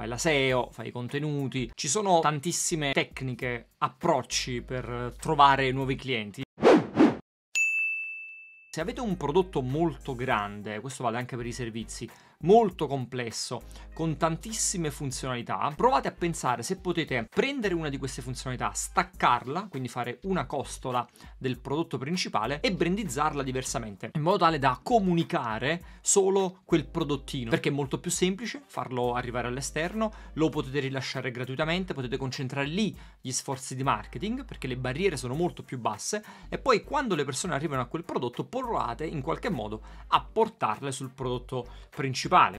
fai la SEO, fai i contenuti, ci sono tantissime tecniche, approcci per eh, trovare nuovi clienti. Se avete un prodotto molto grande, questo vale anche per i servizi, molto complesso, con tantissime funzionalità, provate a pensare se potete prendere una di queste funzionalità, staccarla, quindi fare una costola del prodotto principale e brandizzarla diversamente, in modo tale da comunicare solo quel prodottino, perché è molto più semplice farlo arrivare all'esterno, lo potete rilasciare gratuitamente, potete concentrare lì gli sforzi di marketing, perché le barriere sono molto più basse, e poi quando le persone arrivano a quel prodotto provate in qualche modo a portarle sul prodotto principale.